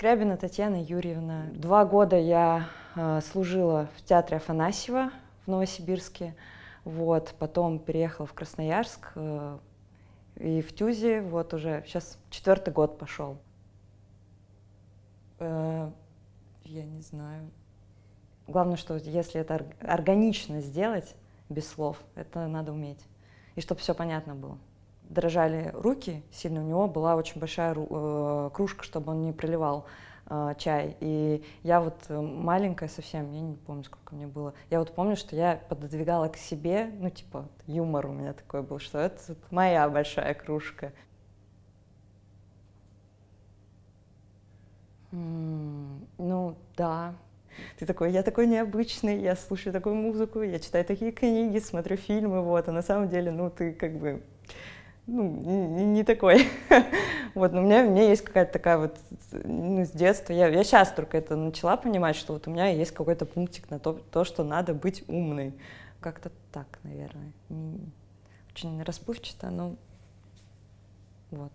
Скрябина Татьяна Юрьевна. Два года я э, служила в театре Афанасьева в Новосибирске. Вот, потом переехала в Красноярск э, и в Тюзе. Вот уже сейчас четвертый год пошел. Э, я не знаю. Главное, что если это органично сделать, без слов, это надо уметь. И чтобы все понятно было дрожали руки сильно, у него была очень большая э, кружка, чтобы он не проливал э, чай. И я вот э, маленькая совсем, я не помню, сколько мне было. Я вот помню, что я пододвигала к себе, ну типа юмор у меня такой был, что это моя большая кружка. ну да, ты такой, я такой необычный, я слушаю такую музыку, я читаю такие книги, смотрю фильмы, вот, а на самом деле, ну, ты как бы ну, не, не такой. вот, но у меня, у меня есть какая-то такая вот, ну, с детства, я, я сейчас только это начала понимать, что вот у меня есть какой-то пунктик на то, то что надо быть умной. Как-то так, наверное. Очень расплывчато, но вот.